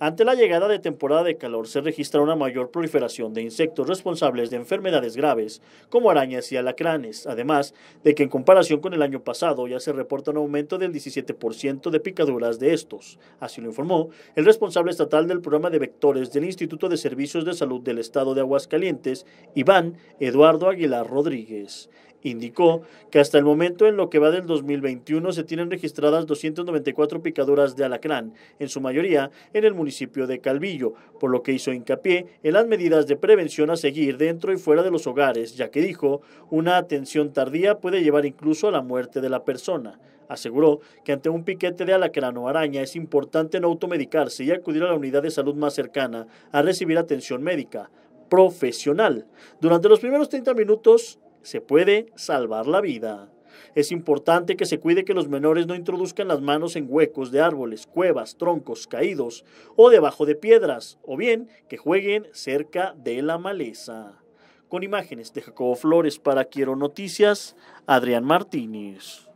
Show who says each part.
Speaker 1: Ante la llegada de temporada de calor se registra una mayor proliferación de insectos responsables de enfermedades graves, como arañas y alacranes, además de que en comparación con el año pasado ya se reporta un aumento del 17% de picaduras de estos. Así lo informó el responsable estatal del programa de vectores del Instituto de Servicios de Salud del Estado de Aguascalientes, Iván Eduardo Aguilar Rodríguez. Indicó que hasta el momento en lo que va del 2021 se tienen registradas 294 picaduras de alacrán, en su mayoría en el municipio de Calvillo, por lo que hizo hincapié en las medidas de prevención a seguir dentro y fuera de los hogares, ya que dijo, una atención tardía puede llevar incluso a la muerte de la persona. Aseguró que ante un piquete de alacrán o araña es importante no automedicarse y acudir a la unidad de salud más cercana a recibir atención médica profesional. Durante los primeros 30 minutos se puede salvar la vida. Es importante que se cuide que los menores no introduzcan las manos en huecos de árboles, cuevas, troncos caídos o debajo de piedras, o bien que jueguen cerca de la maleza. Con imágenes de Jacobo Flores para Quiero Noticias, Adrián Martínez.